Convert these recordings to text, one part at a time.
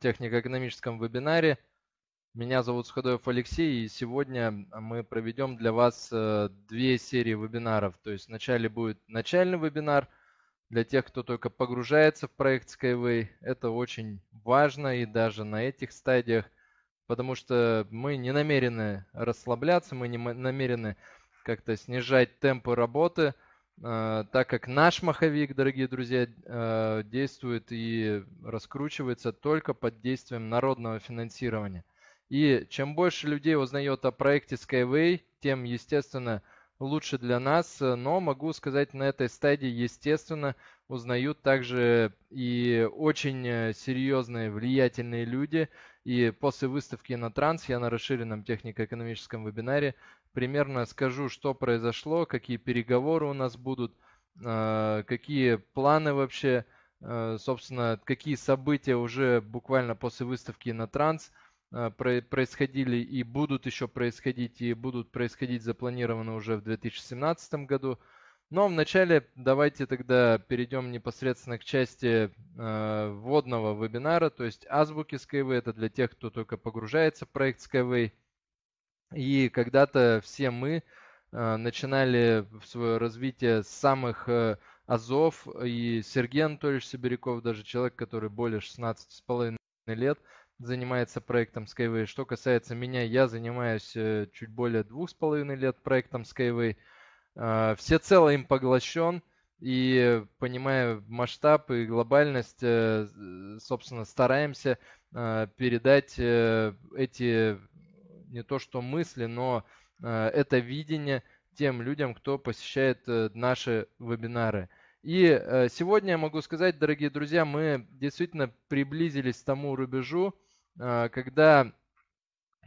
технико-экономическом вебинаре. Меня зовут Сходоев Алексей, и сегодня мы проведем для вас э, две серии вебинаров. То есть вначале будет начальный вебинар для тех, кто только погружается в проект Skyway. Это очень важно и даже на этих стадиях, потому что мы не намерены расслабляться, мы не намерены как-то снижать темпы работы – Э, так как наш маховик, дорогие друзья, э, действует и раскручивается только под действием народного финансирования. И чем больше людей узнает о проекте Skyway, тем, естественно, лучше для нас. Но могу сказать, на этой стадии, естественно, узнают также и очень э, серьезные, влиятельные люди. И после выставки на транс я на расширенном технико-экономическом вебинаре примерно скажу, что произошло, какие переговоры у нас будут, э, какие планы вообще, э, собственно, какие события уже буквально после выставки на транс э, происходили и будут еще происходить, и будут происходить запланированы уже в 2017 году. Но вначале давайте тогда перейдем непосредственно к части э, вводного вебинара, то есть азбуки Skyway. Это для тех, кто только погружается в проект Skyway – и когда-то все мы э, начинали свое развитие с самых э, азов. И Сергей Анатольевич Сибиряков, даже человек, который более 16,5 лет, занимается проектом Skyway. Что касается меня, я занимаюсь э, чуть более 2,5 лет проектом Skyway. Все Всецело им поглощен и понимая масштаб и глобальность, собственно, стараемся передать эти не то что мысли, но э, это видение тем людям, кто посещает э, наши вебинары. И э, сегодня я могу сказать, дорогие друзья, мы действительно приблизились к тому рубежу, когда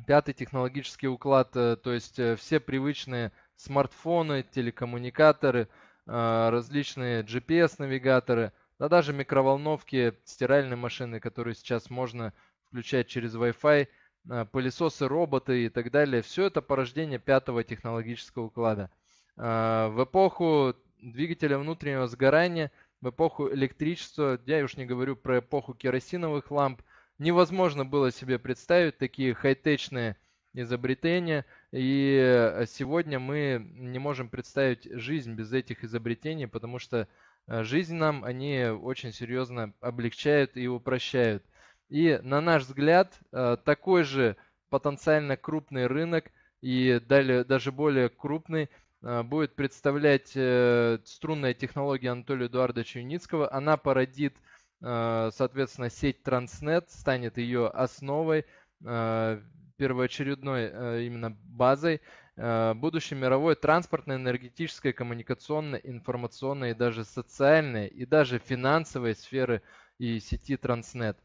пятый технологический уклад, то есть все привычные смартфоны, телекоммуникаторы, различные GPS-навигаторы, да даже микроволновки, стиральные машины, которые сейчас можно включать через Wi-Fi – а, пылесосы, роботы и так далее, все это порождение пятого технологического уклада. А, в эпоху двигателя внутреннего сгорания, в эпоху электричества, я уж не говорю про эпоху керосиновых ламп, невозможно было себе представить такие хай-течные изобретения. И сегодня мы не можем представить жизнь без этих изобретений, потому что а, жизнь нам они очень серьезно облегчают и упрощают. И, на наш взгляд, э, такой же потенциально крупный рынок и далее даже более крупный э, будет представлять э, струнная технология Анатолия Эдуардовича Юницкого. Она породит, соответственно, сеть Транснет, станет ее основой, первоочередной именно базой будущей мировой транспортной, энергетической, коммуникационной, информационной и даже социальной и даже финансовой сферы и сети Транснет.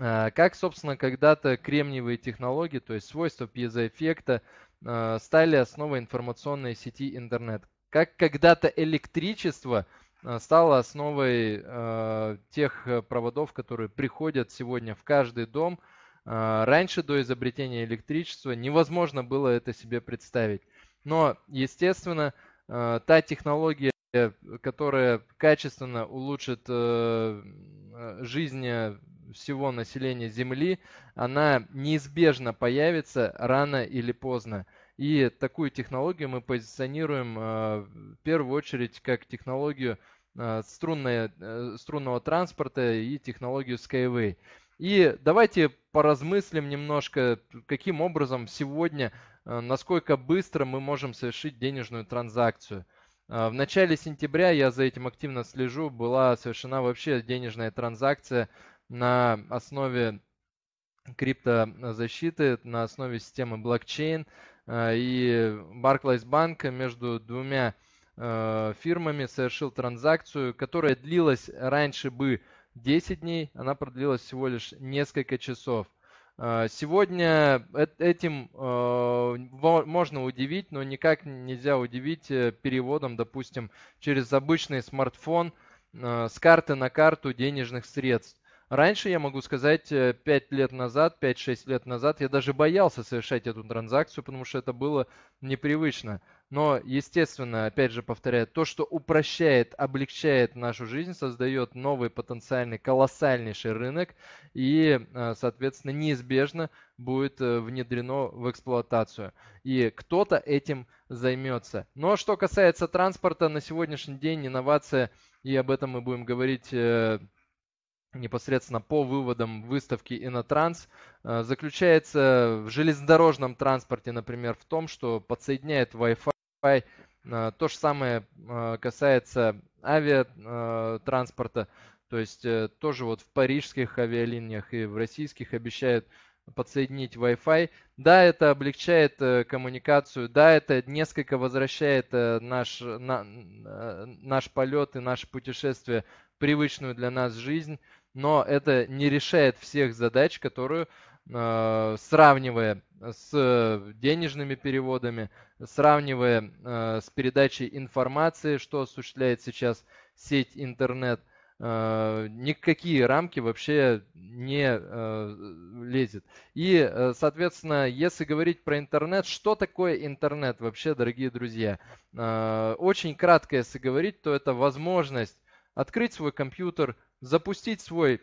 Э, как, собственно, когда-то кремниевые технологии, то есть свойства пьезоэффекта, э, стали основой информационной сети интернет. Как когда-то электричество э, стало основой тех проводов, которые приходят сегодня в каждый дом. Раньше, до изобретения электричества, невозможно было это себе представить. Но, естественно, та технология, которая качественно улучшит жизнь всего населения Земли, она неизбежно появится рано или поздно. И такую технологию мы позиционируем э, в первую очередь как технологию э, струнной, э, струнного транспорта и технологию Skyway. И давайте поразмыслим немножко, каким образом сегодня, насколько быстро мы можем совершить денежную транзакцию. В начале сентября, я за этим активно слежу, была совершена вообще денежная транзакция на основе криптозащиты, на основе системы блокчейн. Э, и Barclays Bank между двумя э, фирмами совершил транзакцию, которая длилась раньше бы 10 дней, она продлилась всего лишь несколько часов. Э, сегодня этим можно удивить, но никак нельзя удивить переводом, допустим, через обычный смартфон с карты на карту денежных средств. Раньше, я могу сказать, 5 э, лет назад, 5-6 лет назад, я даже боялся совершать эту транзакцию, потому что это было непривычно. Но, естественно, опять же повторяю, то, что упрощает, облегчает нашу жизнь, создает новый потенциальный колоссальнейший рынок и, э, соответственно, неизбежно будет э, внедрено в эксплуатацию. И кто-то этим займется. Но что касается транспорта, на сегодняшний день инновация, и об этом мы будем говорить непосредственно по выводам выставки Инотранс э, заключается в железнодорожном транспорте, например, в том, что подсоединяет Wi-Fi. Э, то же самое э, касается авиатранспорта. То есть тоже вот в парижских авиалиниях и в российских обещают подсоединить Wi-Fi. Да, это облегчает коммуникацию, да, это несколько возвращает наш, на, наш полет и наше путешествие в привычную для нас жизнь но это не решает всех задач, которые э, сравнивая с денежными переводами, сравнивая э, с передачей информации, что осуществляет сейчас сеть интернет, э, никакие рамки вообще не лезет. И, соответственно, если говорить про интернет, что такое интернет вообще, дорогие друзья? Очень кратко, если говорить, то это возможность открыть свой компьютер, запустить свой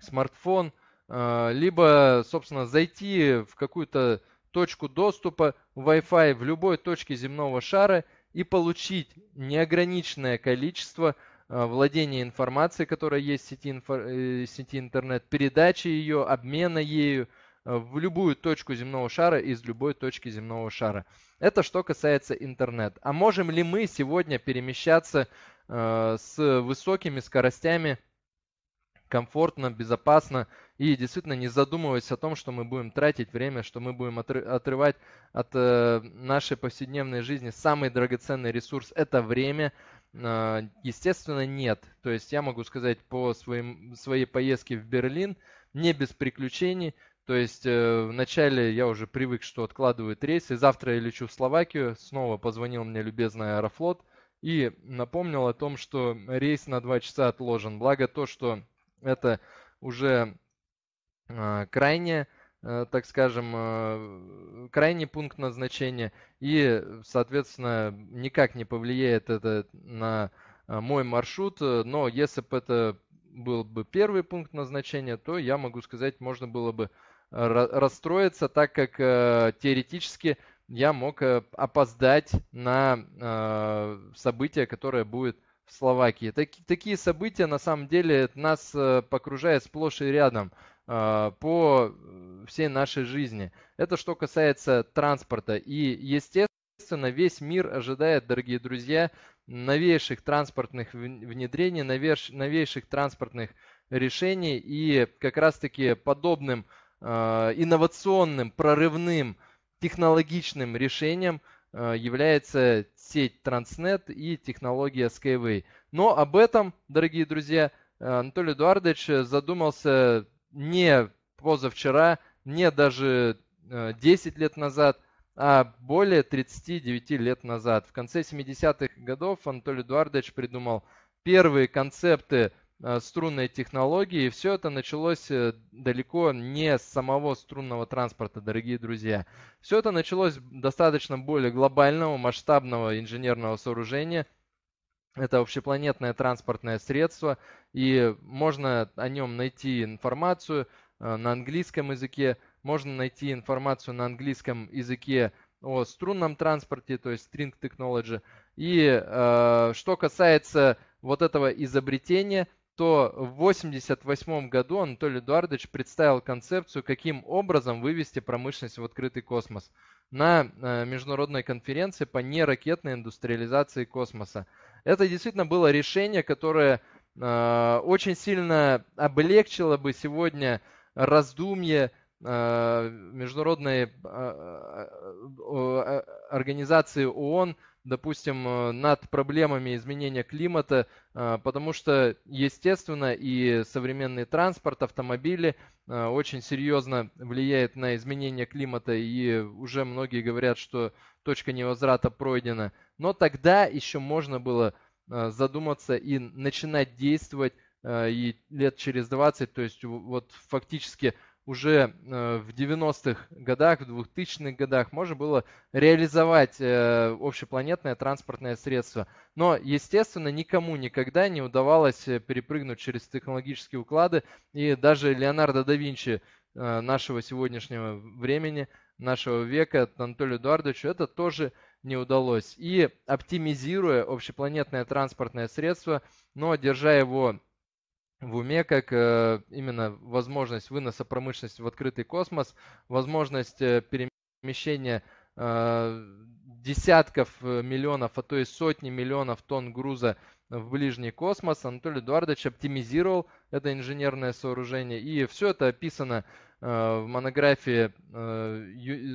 смартфон, э, либо, собственно, зайти в какую-то точку доступа Wi-Fi в любой точке земного шара и получить неограниченное количество э, владения информацией, которая есть в сети, инфо... Э, сети интернет, передачи ее, обмена ею – Э, в любую точку земного шара из любой точки земного шара. Это что касается интернет. А можем ли мы сегодня перемещаться э, с высокими скоростями комфортно, безопасно и действительно не задумываясь о том, что мы будем тратить время, что мы будем отрывать от э, нашей повседневной жизни самый драгоценный ресурс – это время. Э, естественно, нет. То есть я могу сказать по своим, своей поездке в Берлин, не без приключений, то есть э, вначале я уже привык, что откладывают рейсы. Завтра я лечу в Словакию. Снова позвонил мне любезный Аэрофлот и напомнил о том, что рейс на 2 часа отложен. Благо то, что это уже а, э, крайне, так скажем, э, крайний пункт назначения. И, соответственно, никак не повлияет это на э, мой маршрут. Но если бы это был бы первый пункт назначения, то я могу сказать, можно было бы расстроиться, так как э, теоретически я мог э, опоздать на э, событие, которое будет в Словакии. Так, такие события на самом деле нас покружает сплошь и рядом по всей нашей жизни. Это что касается транспорта. И, естественно, весь мир ожидает, дорогие друзья, новейших транспортных внедрений, новейших транспортных решений. И как раз-таки подобным Э, инновационным, прорывным, технологичным решением э, является сеть Transnet и технология Skyway. Но об этом, дорогие друзья, э, Анатолий Эдуардович задумался не позавчера, не даже 10 лет назад, а более 39 лет назад. В конце 70-х годов Анатолий Эдуардович придумал первые концепты Э, струнные технологии. И все это началось э, далеко не с самого струнного транспорта, дорогие друзья. Все это началось достаточно более глобального, масштабного инженерного сооружения. Это общепланетное транспортное средство, и можно о нем найти информацию э, на английском языке, можно найти информацию на английском языке о струнном транспорте, то есть string technology. И э, что касается вот этого изобретения – то в 1988 году Анатолий Эдуардович представил концепцию, каким образом вывести промышленность в открытый космос на э, международной конференции по неракетной индустриализации космоса. Это действительно было решение, которое э, очень сильно облегчило бы сегодня раздумье э, международной организации ООН допустим, э, над проблемами изменения климата, э, потому что, естественно, и современный транспорт, автомобили э, очень серьезно влияет на изменение климата, и уже многие говорят, что точка невозврата пройдена. Но тогда еще можно было задуматься и начинать действовать и лет через 20, то есть вот фактически уже э, в 90-х годах, в 2000-х годах можно было реализовать э, общепланетное транспортное средство. Но, естественно, никому никогда не удавалось э, перепрыгнуть через технологические уклады, и даже Леонардо да Винчи нашего сегодняшнего времени, нашего века, Анатолию Эдуардовичу, это тоже не удалось. И оптимизируя общепланетное транспортное средство, но держа его в уме как э, именно возможность выноса промышленности в открытый космос, возможность э, перемещения э, десятков миллионов, а то и сотни миллионов тонн груза в ближний космос. Анатолий Эдуардович оптимизировал это инженерное сооружение. И все это описано в монографии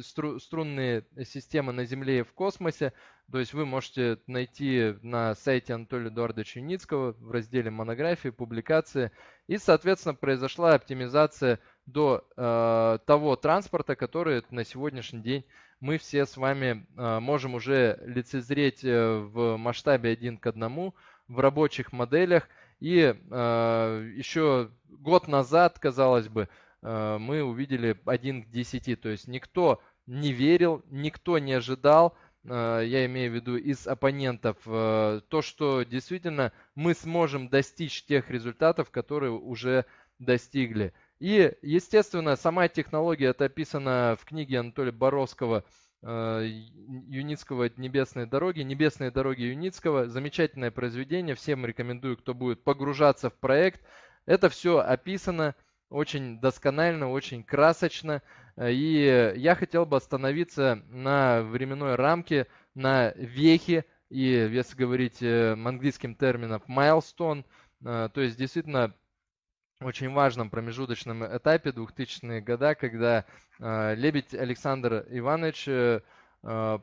«Струнные системы на Земле и в космосе». То есть вы можете найти на сайте Анатолия Эдуардовича Юницкого в разделе монографии, публикации. И, соответственно, произошла оптимизация до э, того транспорта, который на сегодняшний день мы все с вами э, можем уже лицезреть э, в масштабе один к одному в рабочих моделях. И э, еще год назад, казалось бы, э, мы увидели один к десяти, То есть никто не верил, никто не ожидал – а, я имею в виду из оппонентов, э, то, что действительно мы сможем достичь тех результатов, которые уже достигли. И, естественно, сама технология, это описано в книге Анатолия Боровского э, Юницкого «Небесные дороги». «Небесные дороги Юницкого» – замечательное произведение, всем рекомендую, кто будет погружаться в проект. Это все описано очень досконально, очень красочно – Э, и я хотел бы остановиться на временной рамке, на вехе, и если говорить э, английским термином, milestone, э, то есть действительно очень важном промежуточном этапе 2000-е года, когда Лебедь Александр Иванович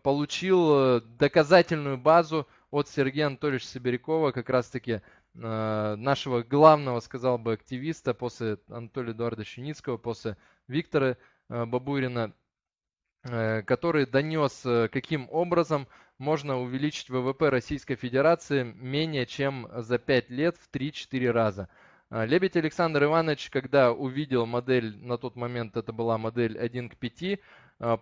получил доказательную базу от Сергея Анатольевича Сибирякова, как раз-таки нашего главного, сказал бы, активиста после Анатолия Эдуардовича Ницкого, после Виктора Э, Бабурина, э, который донес, э, каким образом можно увеличить ВВП Российской Федерации менее чем за 5 лет в 3-4 раза. Лебедь Александр Иванович, когда увидел модель, на тот момент это была модель 1 к 5,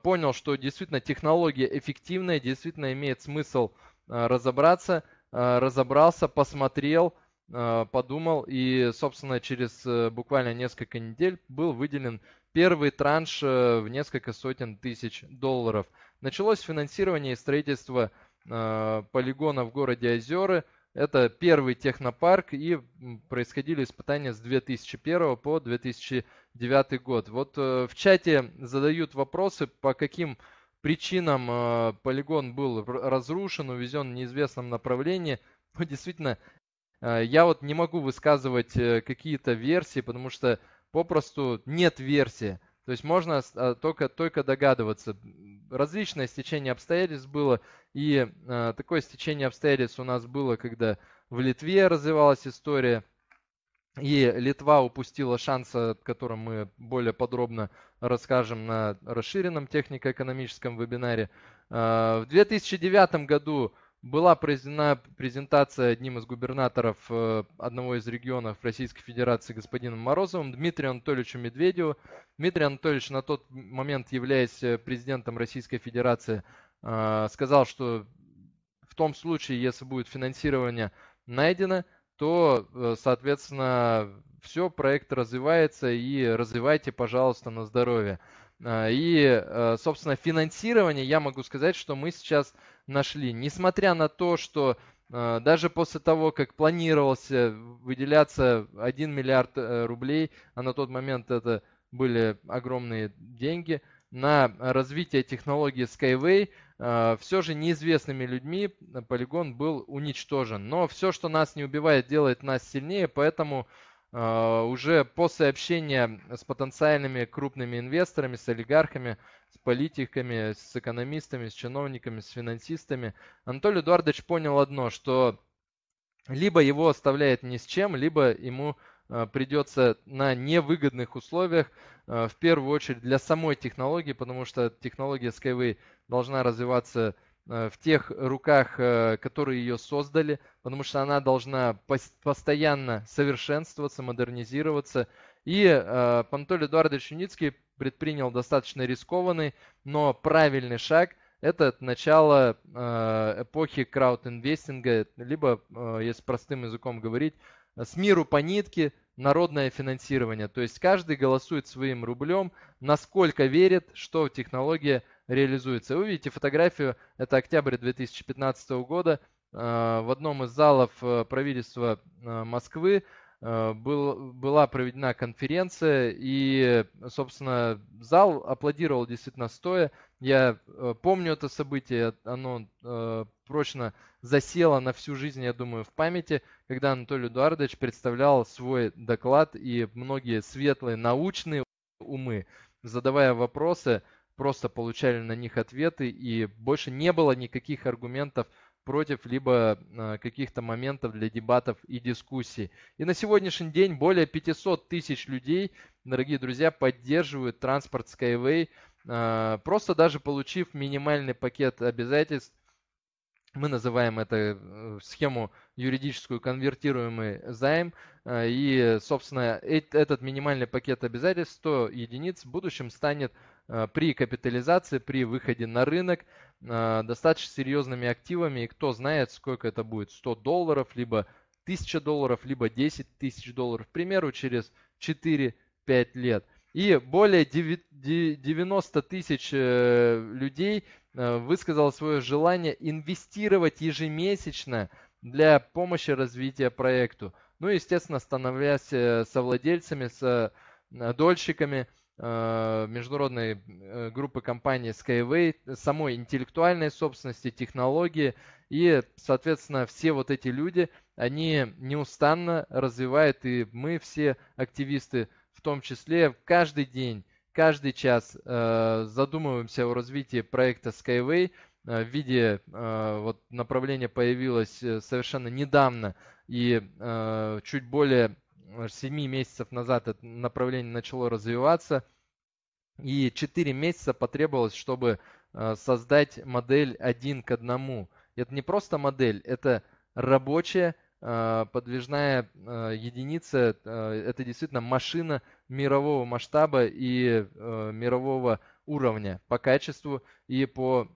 понял, что действительно технология эффективная, действительно имеет смысл разобраться, разобрался, посмотрел, подумал и, собственно, через буквально несколько недель был выделен Первый транш э, в несколько сотен тысяч долларов. Началось финансирование и строительство э, полигона в городе Озеры. Это первый технопарк и происходили испытания с 2001 по 2009 год. Вот э, в чате задают вопросы, по каким причинам полигон был разрушен, увезен в неизвестном направлении. Ну, действительно, я вот не могу высказывать какие-то версии, потому что попросту нет версии. То есть можно а, только, только догадываться. Различное стечение обстоятельств было, и э, такое стечение обстоятельств у нас было, когда в Литве развивалась история, и Литва упустила шанс, о котором мы более подробно расскажем на расширенном технико-экономическом вебинаре. Э, в 2009 году была произведена презентация одним из губернаторов э, одного из регионов Российской Федерации господином Морозовым, Дмитрием Анатольевичем Медведеву. Дмитрий Анатольевич на тот момент, являясь э, президентом Российской Федерации, э, сказал, что в том случае, если будет финансирование найдено, то, соответственно, все, проект развивается и развивайте, пожалуйста, на здоровье. И, собственно, финансирование, я могу сказать, что мы сейчас нашли. Несмотря на то, что э, даже после того, как планировался выделяться 1 миллиард э, рублей, а на тот момент это были огромные деньги, на развитие технологии Skyway, э, все же неизвестными людьми полигон был уничтожен. Но все, что нас не убивает, делает нас сильнее, поэтому уже после общения с потенциальными крупными инвесторами, с олигархами, с политиками, с экономистами, с чиновниками, с финансистами, Анатолий Эдуардович понял одно, что либо его оставляет ни с чем, либо ему э, придется на невыгодных условиях, э, в первую очередь для самой технологии, потому что технология Skyway должна развиваться Э, в тех руках, э, которые ее создали, потому что она должна постоянно совершенствоваться, модернизироваться. И Пантель э, Эдуардович Юницкий предпринял достаточно рискованный, но правильный шаг. Это начало эпохи крауд-инвестинга, либо, если простым языком говорить, с миру по нитке народное финансирование. То есть каждый голосует своим рублем, насколько верит, что технология – реализуется. Вы видите фотографию, это октябрь 2015 года. А, в одном из залов э, правительства а, Москвы а, был, была проведена конференция, и, собственно, зал аплодировал действительно стоя. Я э, помню это событие, оно э, прочно засело на всю жизнь, я думаю, в памяти, когда Анатолий Эдуардович представлял свой доклад, и многие светлые научные умы, задавая вопросы, просто получали на них ответы, и больше не было никаких аргументов против, либо э, каких-то моментов для дебатов и дискуссий. И на сегодняшний день более 500 тысяч людей, дорогие друзья, поддерживают транспорт Skyway, э, просто даже получив минимальный пакет обязательств, мы называем это э, схему юридическую конвертируемый займ. И, собственно, этот минимальный пакет обязательств 100 единиц в будущем станет Э, при капитализации, при выходе на рынок э, достаточно серьезными активами. И кто знает, сколько это будет, 100 долларов, либо 1000 долларов, либо 10 тысяч долларов, к примеру, через 4-5 лет. И более 90 тысяч э, людей высказало свое желание инвестировать ежемесячно для помощи развития проекту. Ну и, естественно, становясь совладельцами, с дольщиками – Э, международной э, группы компании Skyway, самой интеллектуальной собственности, технологии. И, соответственно, все вот эти люди, они неустанно развивают, и мы все активисты, в том числе каждый день, каждый час э, задумываемся о развитии проекта Skyway. В виде вот, направление появилось совершенно недавно и чуть более 7 э, месяцев назад это направление начало развиваться, и 4 месяца потребовалось, чтобы э, создать модель один к одному. Это не просто модель, это рабочая э, подвижная единица, это действительно машина мирового масштаба и мирового уровня по качеству и по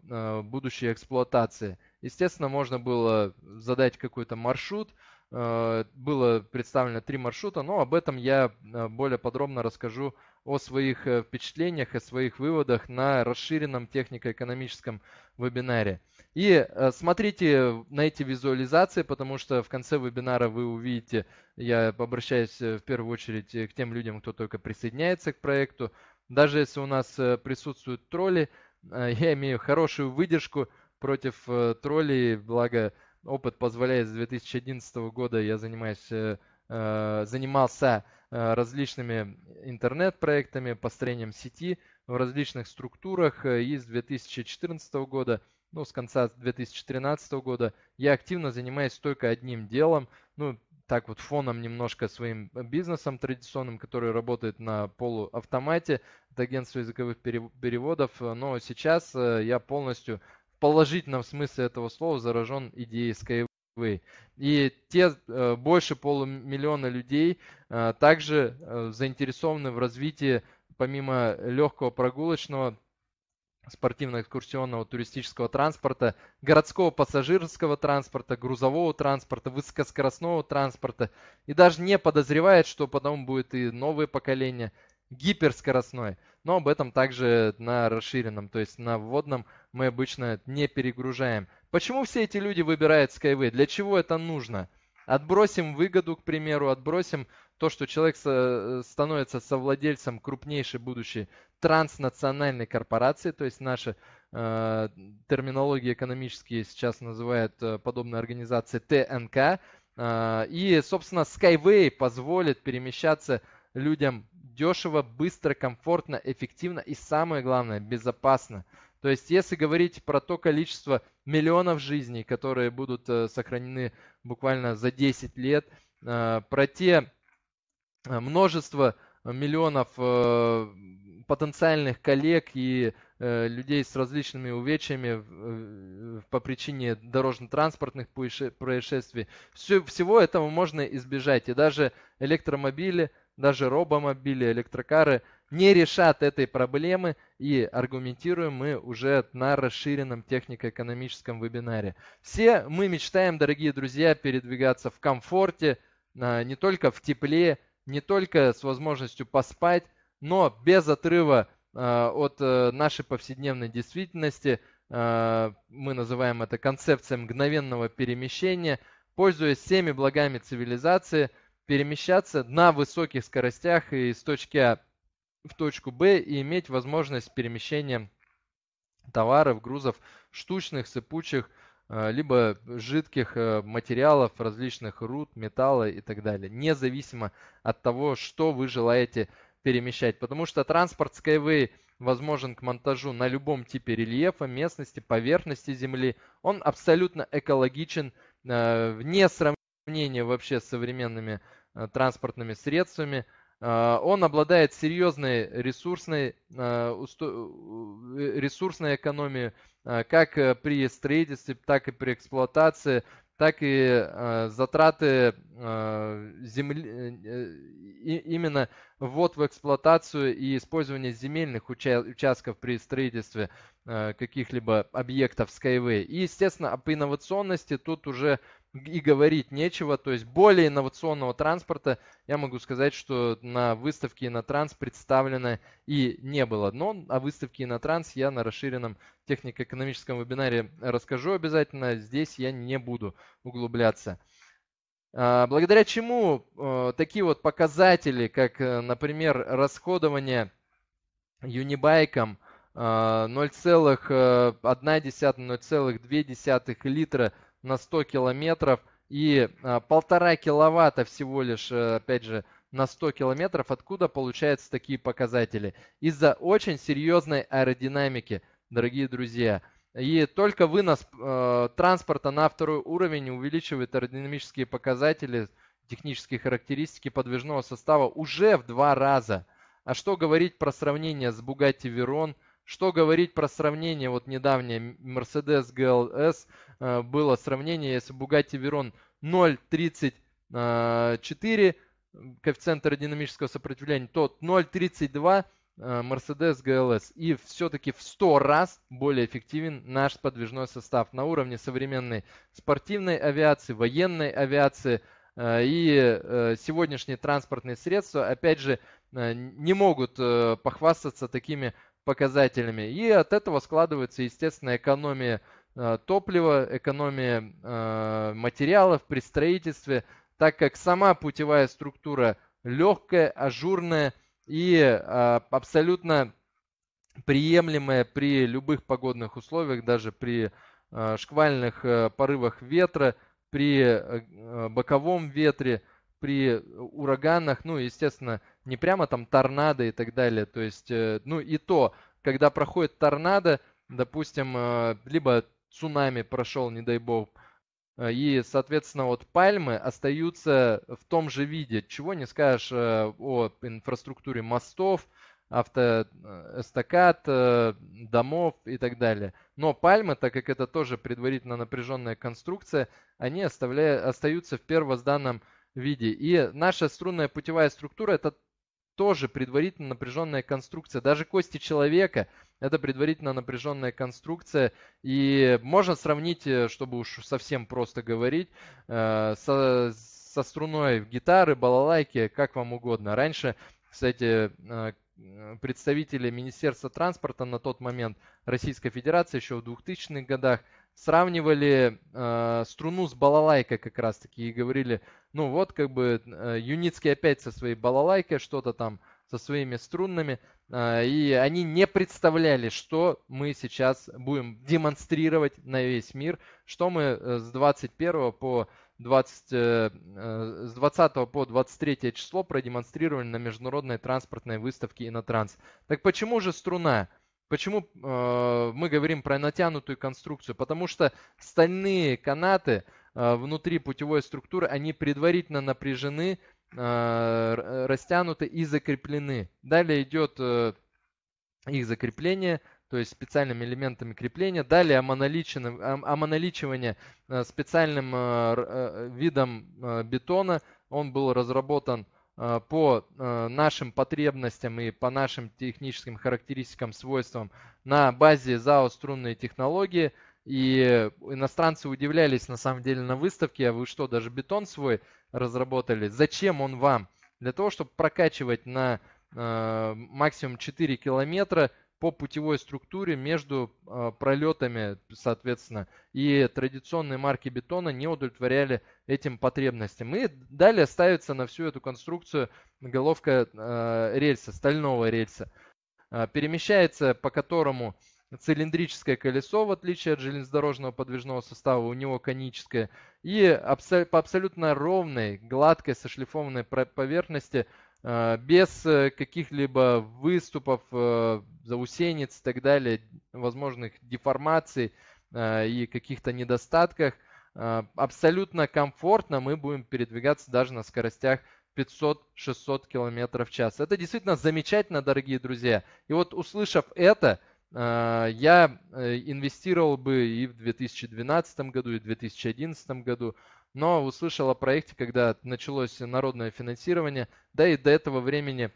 будущей эксплуатации. Естественно, можно было задать какой-то маршрут, Э, было представлено три маршрута, но об этом я э, более подробно расскажу о своих э, впечатлениях и своих выводах на расширенном технико-экономическом вебинаре. И смотрите на эти визуализации, потому что в конце вебинара вы увидите, я обращаюсь в первую очередь к тем людям, кто только присоединяется к проекту. Даже если у нас присутствуют тролли, я имею хорошую выдержку против троллей, благо опыт позволяет, с 2011 года я занимаюсь, э, э, занимался э, различными интернет-проектами, построением сети в различных структурах. И с 2014 года, ну, с конца 2013 года я активно занимаюсь только одним делом. Ну, так вот фоном немножко своим бизнесом традиционным, который работает на полуавтомате, это агентство языковых переводов. Но сейчас я полностью положительном смысле этого слова заражен идеей Skyway. И те э, больше полумиллиона людей э, также э, заинтересованы в развитии, помимо легкого прогулочного, спортивно-экскурсионного туристического транспорта, городского пассажирского транспорта, грузового транспорта, высокоскоростного транспорта. И даже не подозревает, что потом будет и новое поколение гиперскоростной. Но об этом также на расширенном, то есть на вводном мы обычно не перегружаем. Почему все эти люди выбирают Skyway? Для чего это нужно? Отбросим выгоду, к примеру, отбросим то, что человек со- э, становится совладельцем крупнейшей будущей транснациональной корпорации, то есть наши э, терминологии экономические сейчас называют э, подобные организации ТНК. Э, и, собственно, Skyway позволит перемещаться людям дешево, быстро, комфортно, эффективно и, самое главное, безопасно. То есть, если говорить про то количество миллионов жизней, которые будут э, сохранены буквально за 10 лет, э, про те э, множество миллионов потенциальных коллег и людей с различными увечьями по причине дорожно-транспортных происшествий. всего этого можно избежать. И даже электромобили, даже робомобили, электрокары – не решат этой проблемы, и аргументируем мы уже на расширенном технико-экономическом вебинаре. Все мы мечтаем, дорогие друзья, передвигаться в комфорте, а, не только в тепле, не только с возможностью поспать, но без отрыва а, от э, нашей повседневной действительности. А, мы называем это концепцией мгновенного перемещения. Пользуясь всеми благами цивилизации, перемещаться на высоких скоростях и с точки А в точку Б и иметь возможность перемещения товаров, грузов, штучных, сыпучих, э, либо жидких э, материалов, различных руд, металла и так далее, независимо от того, что вы желаете перемещать. Потому что транспорт Skyway возможен к монтажу на любом типе рельефа, местности, поверхности Земли. Он абсолютно экологичен, э, вне сравнения вообще с современными транспортными средствами – а, он обладает серьезной ресурсной, а, э, ресурсной экономией, а, как э, при строительстве, так и при эксплуатации, так и затраты земли, э, именно ввод в эксплуатацию и использование земельных участков при строительстве каких-либо объектов Skyway. И, естественно, об инновационности тут уже и говорить нечего. То есть более инновационного транспорта, я могу сказать, что на выставке Инотранс представлено и не было. Но о выставке Инотранс я на расширенном технико-экономическом вебинаре расскажу обязательно. Здесь я не буду углубляться. А, благодаря чему э, такие вот показатели, как, э, например, расходование юнибайком 0,1-0,2 э, литра на 100 километров и а, полтора киловатта всего лишь, э, опять же, на 100 километров. Откуда получаются такие показатели? Из-за очень серьезной аэродинамики, дорогие друзья. И только вынос э, транспорта на второй уровень увеличивает аэродинамические показатели, технические характеристики подвижного состава уже в два раза. А что говорить про сравнение с Bugatti Veyron? Что говорить про сравнение, вот недавнее Mercedes GLS Э, было сравнение, если Bugatti Veyron 0.34 коэффициент аэродинамического сопротивления, то 0.32 э, Mercedes GLS. И все-таки в 100 раз более эффективен наш подвижной состав на уровне современной спортивной авиации, военной авиации. Э, и сегодняшние транспортные средства, опять же, не могут похвастаться такими показателями. И от этого складывается, естественно, экономия Э, топлива, экономия э, материалов при строительстве, так как сама путевая структура легкая, ажурная и э, абсолютно приемлемая при любых погодных условиях, даже при шквальных порывах ветра, при боковом ветре, при ураганах, ну, естественно, не прямо там торнадо и так далее. То есть, ну и то, когда проходит торнадо, допустим, либо цунами прошел, не дай бог. Э, и, соответственно, вот пальмы остаются в том же виде, чего не скажешь э, о инфраструктуре мостов, автоэстакад, э, домов и так далее. Но пальмы, так как это тоже предварительно напряженная конструкция, они оставляют, остаются в первозданном виде. И наша струнная путевая структура это тоже предварительно напряженная конструкция. Даже кости человека, это предварительно напряженная конструкция. И можно сравнить, э, чтобы уж совсем просто говорить, э, со, со струной гитары, балалайки, как вам угодно. Раньше, кстати, э, представители Министерства транспорта на тот момент Российской Федерации еще в 2000-х годах сравнивали э, струну с балалайкой как раз таки и говорили, ну вот как бы э, Юницкий опять со своей балалайкой что-то там э, со своими струнными, а, и они не представляли, что мы сейчас будем демонстрировать на весь мир, что мы э, с 21 по 20, э, э, с 20 по 23 число продемонстрировали на международной транспортной выставке Инотранс. Так почему же струна? Почему э, мы говорим про натянутую конструкцию? Потому что стальные канаты э, внутри путевой структуры, они предварительно напряжены а, растянуты и закреплены. Далее идет э, их закрепление, то есть специальными элементами крепления. Далее омоноличивание э, специальным э, видом бетона. Он был разработан по нашим потребностям и по нашим техническим характеристикам, свойствам на базе ЗАО «Струнные технологии». И иностранцы удивлялись на самом деле на выставке, а вы что, даже бетон свой разработали. Зачем он вам? Для того, чтобы прокачивать на э, максимум 4 километра по путевой структуре между э, пролетами, соответственно, и традиционные марки бетона не удовлетворяли этим потребностям. И далее ставится на всю эту конструкцию головка э, рельса, стального рельса, э, перемещается по которому э, цилиндрическое колесо, в отличие от железнодорожного подвижного состава, у него коническое. И по абсолютно ровной, гладкой, сошлифованной поверхности, э, без э, каких-либо выступов, э, заусенец и так далее, возможных деформаций и каких-то недостатках, абсолютно комфортно мы будем передвигаться даже на скоростях 500-600 км в час. Это действительно замечательно, дорогие друзья. И вот услышав это, а, я э, инвестировал бы и в 2012 году, и в 2011 году, но услышал о проекте, когда началось народное финансирование, да и до этого времени,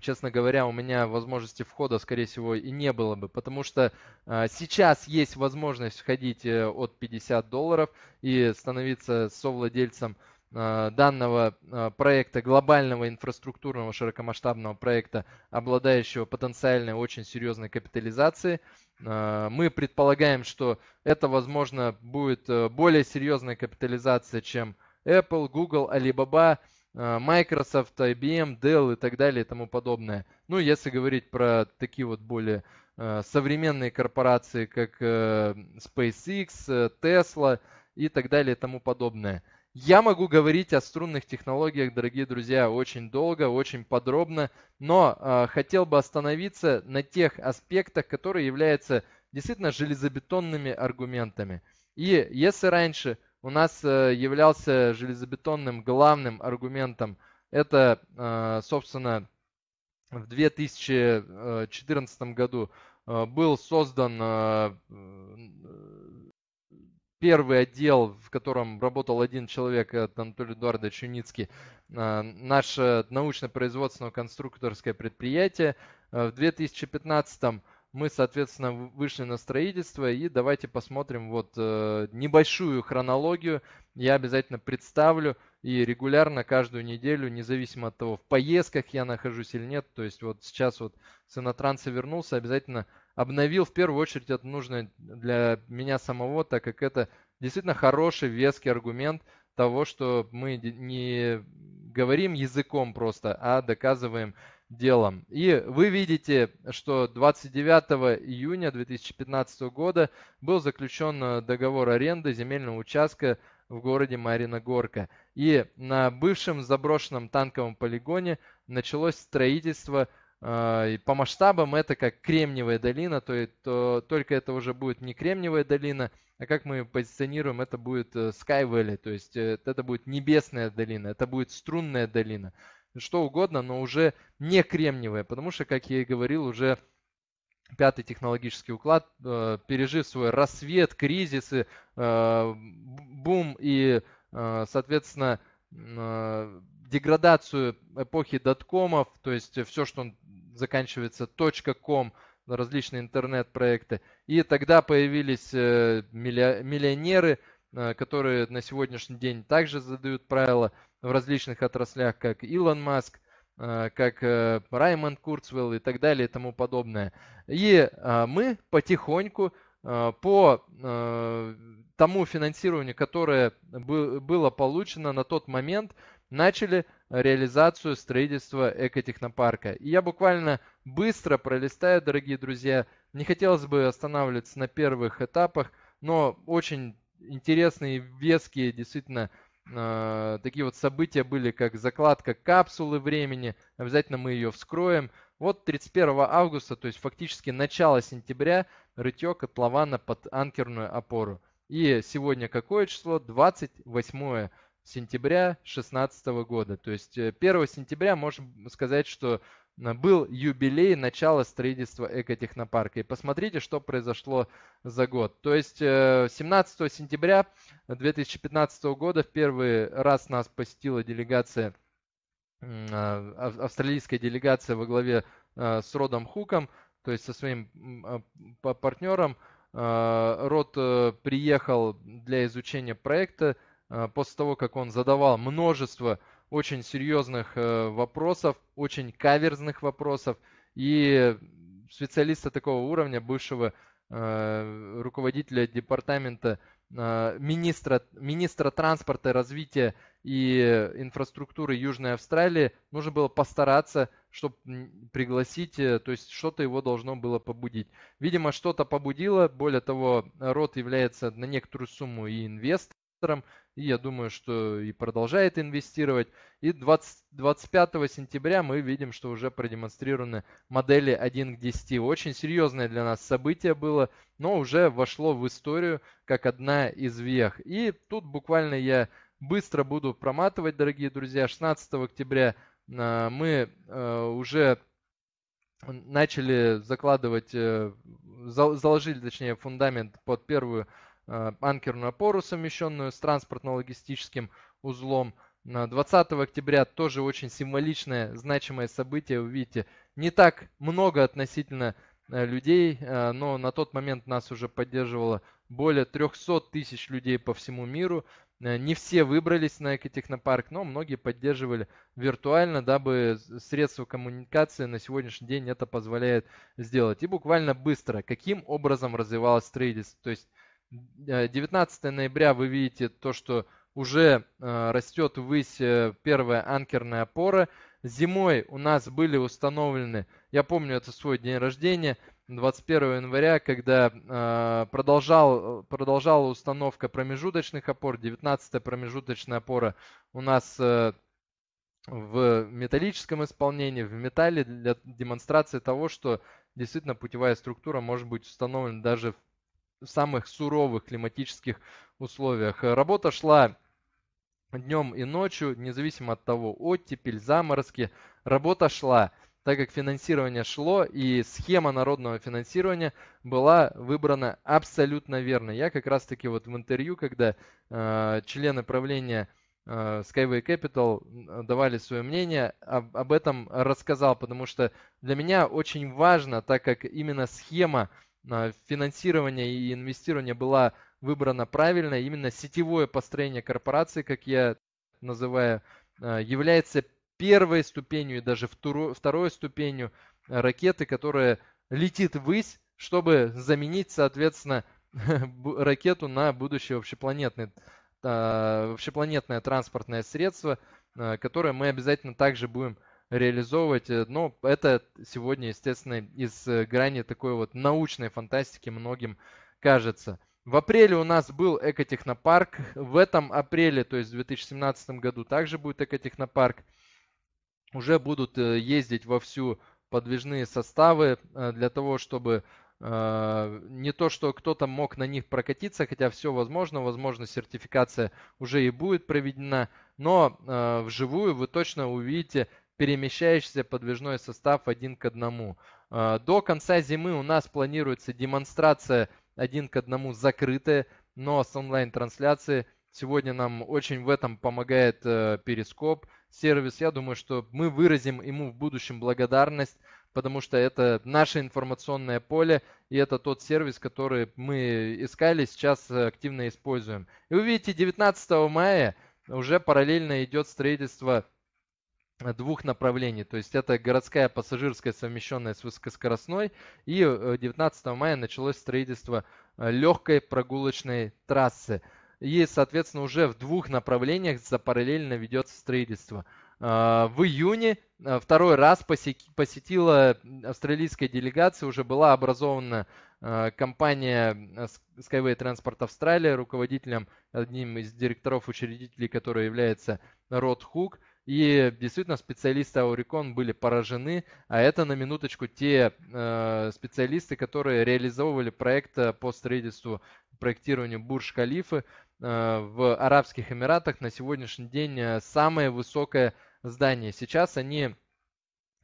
честно говоря, у меня возможности входа, скорее всего, и не было бы, потому что а, сейчас есть возможность входить э, от 50 долларов и становиться совладельцем Э, данного э, проекта, глобального инфраструктурного широкомасштабного проекта, обладающего потенциальной очень серьезной капитализацией. Э, мы предполагаем, что это, возможно, будет более серьезная капитализация, чем Apple, Google, Alibaba, Microsoft, IBM, Dell и так далее и тому подобное. Ну, если говорить про такие вот более современные корпорации, как SpaceX, Tesla и так далее и тому подобное – я могу говорить о струнных технологиях, дорогие друзья, очень долго, очень подробно, но э, хотел бы остановиться на тех аспектах, которые являются действительно железобетонными аргументами. И если раньше у нас э, являлся железобетонным главным аргументом, это, э, собственно, в 2014 э, году э, был создан э, первый отдел, в котором работал один человек, это Анатолий Эдуардович Юницкий, а, наше научно-производственное конструкторское предприятие. А, в 2015 м мы, соответственно, вышли на строительство, и давайте посмотрим вот э, небольшую хронологию. Я обязательно представлю и регулярно каждую неделю, независимо от того, в поездках я нахожусь или нет. То есть вот сейчас вот с вернулся, обязательно обновил в первую очередь это нужно для меня самого, так как это действительно хороший веский аргумент того, что мы не говорим языком просто, а доказываем делом. И вы видите, что 29 июня 2015 года был заключен э, договор аренды земельного участка в городе Марина Горка. И на бывшем заброшенном танковом полигоне началось строительство а, по масштабам это как Кремниевая долина, то, то только это уже будет не Кремниевая долина, а как мы позиционируем, это будет э, Sky Valley, то есть э, это будет небесная долина, это будет струнная долина, что угодно, но уже не кремниевая, потому что, как я и говорил, уже пятый технологический уклад, э, пережив свой рассвет, кризисы, бум и, соответственно, деградацию эпохи доткомов, то есть все, что заканчивается .com, различные интернет-проекты. И тогда появились э, миллионеры, э, которые на сегодняшний день также задают правила в различных отраслях, как Илон Маск, э, как Раймонд Курцвелл и так далее и тому подобное. И мы потихоньку по тому финансированию, которое было получено на тот момент, начали реализацию строительства экотехнопарка. И я буквально быстро пролистаю, дорогие друзья. Не хотелось бы останавливаться на первых этапах, но очень интересные, веские действительно э, такие вот события были, как закладка капсулы времени. Обязательно мы ее вскроем. Вот 31 августа, то есть фактически начало сентября, рытье котлована под анкерную опору. И сегодня какое число? 28 сентября 2016 года. То есть 1 э, сентября можем сказать, что э, был юбилей начала строительства экотехнопарка. И посмотрите, что произошло за год. То есть 17 э, сентября 2015 года в первый раз нас посетила делегация, а, австралийская делегация во главе с Родом Хуком, то есть со своим а, партнером. Род приехал для изучения проекта – Э, после того, как он задавал множество очень серьезных э, вопросов, очень каверзных вопросов, и специалиста такого уровня, бывшего э, руководителя департамента министра, министра транспорта, развития и инфраструктуры Южной Австралии, нужно было постараться, чтобы пригласить, то есть что-то его должно было побудить. Видимо, что-то побудило, более того, Рот является на некоторую сумму и инвестором, и я думаю, что и продолжает инвестировать. И 20, 25 сентября мы видим, что уже продемонстрированы модели 1 к 10. Очень серьезное для нас событие было, но уже вошло в историю как одна из вех. И тут буквально я быстро буду проматывать, дорогие друзья. 16 октября а, мы а, уже начали закладывать, э, заложили, точнее, фундамент под первую Э, анкерную опору, совмещенную с транспортно-логистическим узлом. 20 октября тоже очень символичное, значимое событие. Вы видите, не так много относительно э, людей, э, но на тот момент нас уже поддерживало более 300 тысяч людей по всему миру. Не все выбрались на экотехнопарк, но многие поддерживали виртуально, дабы средства коммуникации на сегодняшний день это позволяет сделать. И буквально быстро, каким образом развивалось строительство. То есть 19 э, ноября вы видите то, что уже э, растет ввысь э, первая анкерная опора. Зимой у нас были установлены, я помню, это свой день рождения, 21 января, когда продолжал, продолжала установка промежуточных опор, 19 промежуточная опора у нас в металлическом исполнении, в металле для демонстрации того, что действительно путевая структура может быть установлена даже в самых суровых климатических условиях. Э, работа шла днем и ночью, независимо от того, оттепель, заморозки, работа шла, так как финансирование шло, и схема народного финансирования была выбрана абсолютно верно. Я как раз-таки вот в интервью, когда э, члены правления э, Skyway Capital давали свое мнение, об, об этом рассказал, потому что для меня очень важно, так как именно схема, а, финансирование и инвестирование была выбрана правильно, именно сетевое построение корпорации, как я называю, а, является первой ступенью и даже второй, второй ступенью ракеты, которая летит ввысь, чтобы заменить, соответственно, ракету на будущее общепланетное, а, общепланетное транспортное средство, которое мы обязательно также будем реализовывать. Э, но это сегодня, естественно, из э, грани такой вот научной фантастики многим кажется. В апреле у нас был экотехнопарк. В этом апреле, то есть в 2017 году, также будет экотехнопарк. Уже будут э, ездить вовсю подвижные составы для того, чтобы не то, что кто-то мог на них прокатиться, хотя все возможно, возможно, сертификация уже и будет проведена, но э, вживую вы точно увидите перемещающийся подвижной состав один к одному. А, до конца зимы у нас планируется демонстрация один к одному закрытая, но с онлайн-трансляцией Сегодня нам очень в этом помогает э, Перископ сервис. Я думаю, что мы выразим ему в будущем благодарность, потому что это наше информационное поле, и это тот сервис, который мы искали, сейчас активно используем. И вы видите, 19 мая уже параллельно идет строительство Э, двух направлений. То есть это городская пассажирская, совмещенная с высокоскоростной. И 19 э, мая началось строительство э, легкой прогулочной трассы. И, соответственно, уже в двух направлениях запараллельно ведется строительство. В июне второй раз посетила австралийская делегация, уже была образована компания Skyway Transport Australia, руководителем, одним из директоров-учредителей, который является Род Хук – и действительно специалисты Аурикон были поражены, а это на минуточку те э, специалисты, которые реализовывали проект э, по строительству, проектированию Бурж-Халифы э, в Арабских Эмиратах. На сегодняшний день э, самое высокое здание. Сейчас они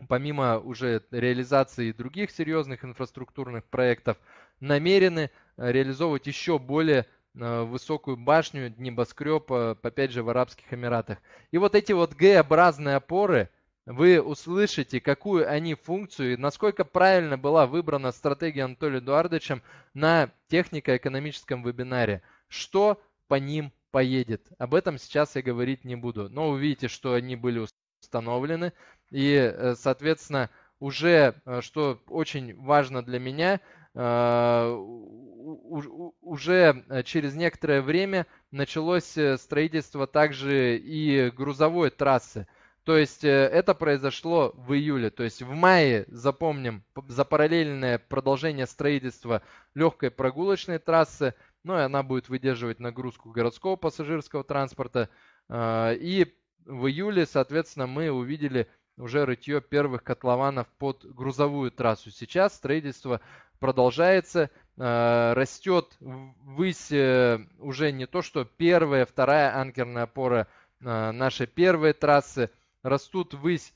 помимо уже реализации других серьезных инфраструктурных проектов, намерены э, реализовывать еще более Э, высокую башню небоскреба, э, опять же, в Арабских Эмиратах. И вот эти вот Г-образные опоры, вы услышите, какую они функцию и насколько правильно была выбрана стратегия Анатолия Эдуардовичем на технико-экономическом вебинаре. Что по ним поедет. Об этом сейчас я говорить не буду. Но увидите, что они были установлены. И, э, соответственно, уже, что очень важно для меня, Э, уже через некоторое время началось э, строительство также и грузовой трассы. То есть э, это произошло в июле. То есть в мае, запомним, за параллельное продолжение строительства легкой прогулочной трассы, ну и она будет выдерживать нагрузку городского пассажирского транспорта. И в июле, соответственно, мы увидели уже рытье первых котлованов под грузовую трассу. Сейчас строительство продолжается, э, растет ввысь э, уже не то, что первая, вторая анкерная опора э, нашей первой трассы, растут ввысь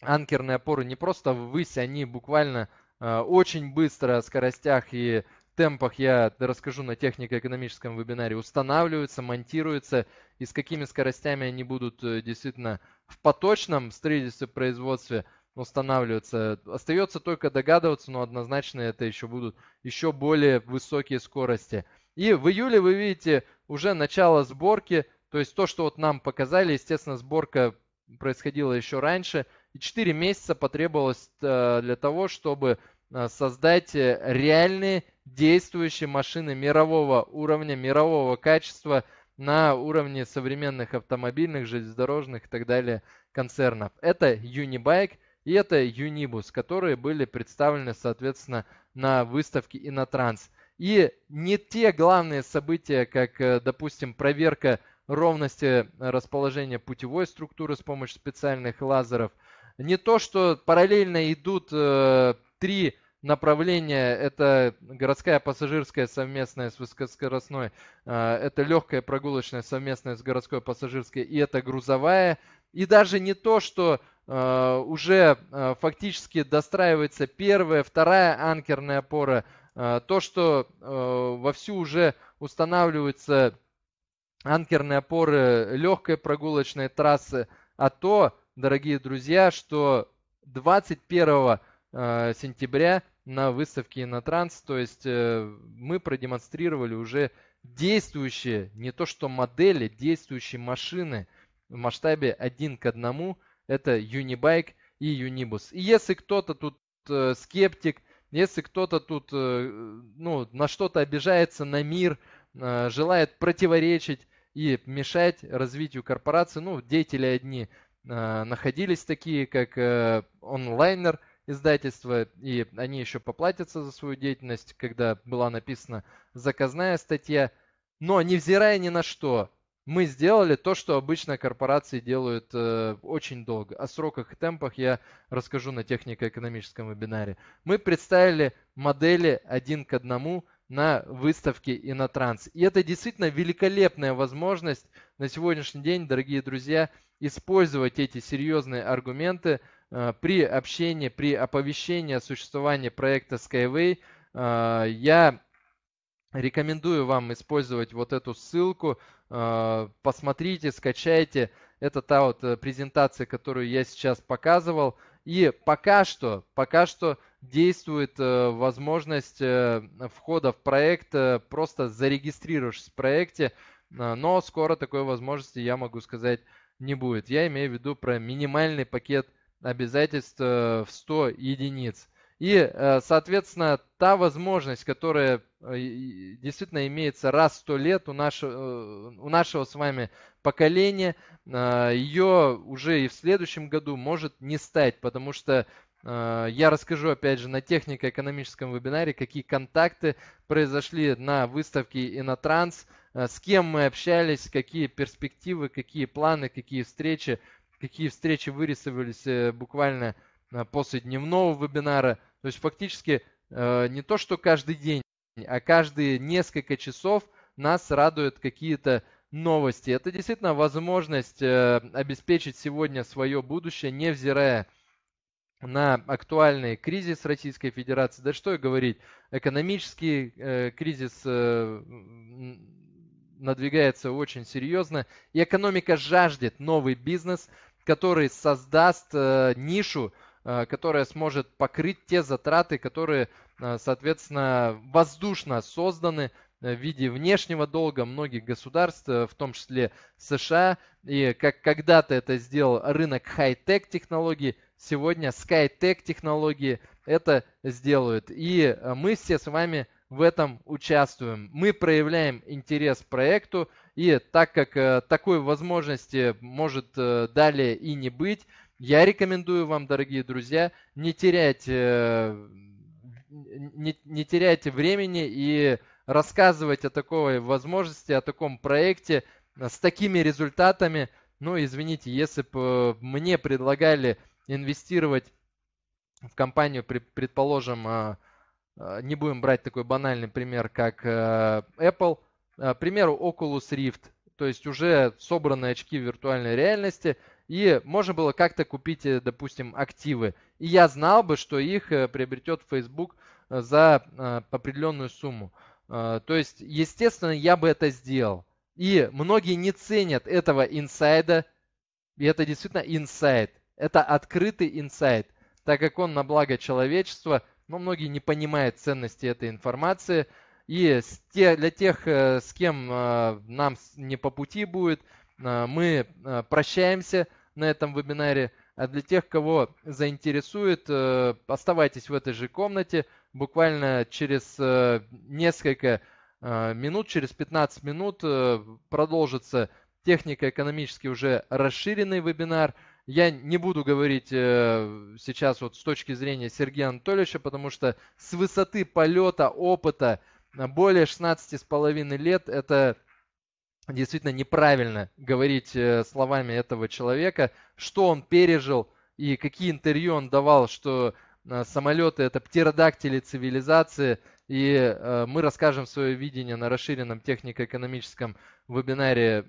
анкерные опоры не просто ввысь, они буквально очень быстро о скоростях и темпах я расскажу на технико-экономическом вебинаре, устанавливаются, монтируются и с какими скоростями они будут действительно в поточном строительстве, производстве – устанавливаться. Остается только догадываться, но однозначно это еще будут еще более высокие скорости. И в июле вы видите уже начало сборки, то есть то, что вот нам показали, естественно, сборка происходила еще раньше, и 4 месяца потребовалось э, для того, чтобы э, создать э, реальные действующие машины мирового уровня, мирового качества на уровне современных автомобильных, железнодорожных и так далее концернов. Это Unibike – и это Юнибус, которые были представлены, соответственно, на выставке Инотранс. И не те главные события, как, э, допустим, проверка ровности э, расположения путевой структуры с помощью специальных лазеров. Не то, что параллельно идут э, три направления. Это городская пассажирская совместная с высокоскоростной, э, это легкая прогулочная совместная с городской пассажирской и это грузовая и даже не то, что э, уже э, фактически достраивается первая, вторая анкерная опора, э, то, что э, вовсю уже устанавливаются анкерные опоры легкой прогулочной трассы, а то, дорогие друзья, что 21 э, сентября на выставке Инотранс, то есть э, мы продемонстрировали уже действующие, не то что модели, действующие машины – в масштабе один к одному. Это Unibike и Unibus. И если кто-то тут э, скептик, если кто-то тут э, ну, на что-то обижается, на мир, э, желает противоречить и мешать развитию корпорации, ну, деятели одни э, находились такие, как э, онлайнер, издательство, и они еще поплатятся за свою деятельность, когда была написана заказная статья. Но, невзирая ни на что, мы сделали то, что обычно корпорации делают э, очень долго. О сроках и темпах я расскажу на технико-экономическом вебинаре. Мы представили модели один к одному на выставке Инотранс. И это действительно великолепная возможность на сегодняшний день, дорогие друзья, использовать эти серьезные аргументы э, при общении, при оповещении о существовании проекта Skyway. Э, я рекомендую вам использовать вот эту ссылку – Э, посмотрите, скачайте. Это та вот э, презентация, которую я сейчас показывал. И пока что, пока что действует э, возможность входа в проект, просто зарегистрируешься в проекте, но скоро такой возможности, я могу сказать, не будет. Я имею в виду про минимальный пакет обязательств в 100 единиц. И, э, соответственно, та возможность, которая э, действительно имеется раз в сто лет у нашего, э, у нашего с вами поколения, ее уже и в следующем году может не стать, потому что я расскажу, опять же, на технико-экономическом вебинаре, какие контакты произошли на выставке Инотранс, с кем мы общались, какие перспективы, какие планы, какие встречи, какие встречи вырисовывались буквально Э, после дневного вебинара. То есть фактически э, не то, что каждый день, а каждые несколько часов нас радуют какие-то новости. Это действительно возможность э, обеспечить сегодня свое будущее, невзирая на актуальный кризис Российской Федерации, да что и говорить, экономический э, кризис э, надвигается очень серьезно, и экономика жаждет новый бизнес, который создаст э, нишу, э, Э, которая сможет покрыть те затраты, которые, э, соответственно, воздушно созданы э, в виде внешнего долга многих государств, в том числе США. И как когда-то это сделал рынок хай-тек технологий, сегодня скай-тек технологии это сделают. И мы все с вами в этом участвуем. Мы проявляем интерес к проекту, и так как такой возможности может далее и не быть, я рекомендую вам, дорогие друзья, не терять, э, не, не теряйте времени и рассказывать о такой возможности, о таком проекте э, с такими результатами. Ну, извините, если бы э, мне предлагали инвестировать в компанию, предположим, не будем брать такой банальный пример, как Apple, к примеру, Oculus Rift, то есть уже собранные очки виртуальной реальности – и можно было как-то купить, э, допустим, активы. И я знал бы, что их э, приобретет Facebook э, за определенную сумму. То есть, естественно, я бы это сделал. И многие не ценят этого инсайда. И это действительно инсайд. Это открытый инсайд, так как он на благо человечества, но многие не понимают ценности этой информации. И для тех, с кем нам не по пути будет, Э, мы э, прощаемся на этом вебинаре. А для тех, кого заинтересует, э, оставайтесь в этой же комнате. Буквально через несколько минут, через 15 минут продолжится технико-экономический уже расширенный вебинар. Я не буду говорить сейчас вот с точки зрения Сергея Анатольевича, потому что с высоты полета, опыта более 16,5 лет это действительно неправильно говорить э, словами этого человека, что он пережил и какие интервью он давал, что э, самолеты это птеродактили цивилизации. И э, мы расскажем свое видение на расширенном технико-экономическом вебинаре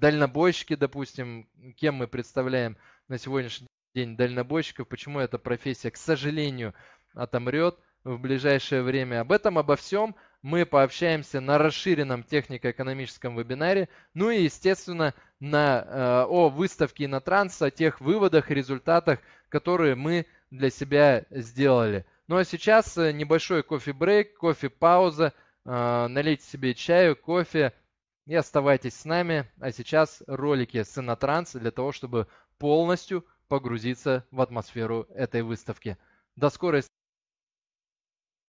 дальнобойщики, допустим, кем мы представляем на сегодняшний день дальнобойщиков, почему эта профессия, к сожалению, отомрет в ближайшее время. Об этом, обо всем – мы пообщаемся на расширенном технико-экономическом вебинаре, ну и, естественно, на, э, о выставке на о тех выводах и результатах, которые мы для себя сделали. Ну а сейчас э, небольшой кофе-брейк, кофе-пауза, э, налейте себе чаю, кофе и оставайтесь с нами. А сейчас ролики с Инотранс для того, чтобы полностью погрузиться в атмосферу этой выставки. До скорой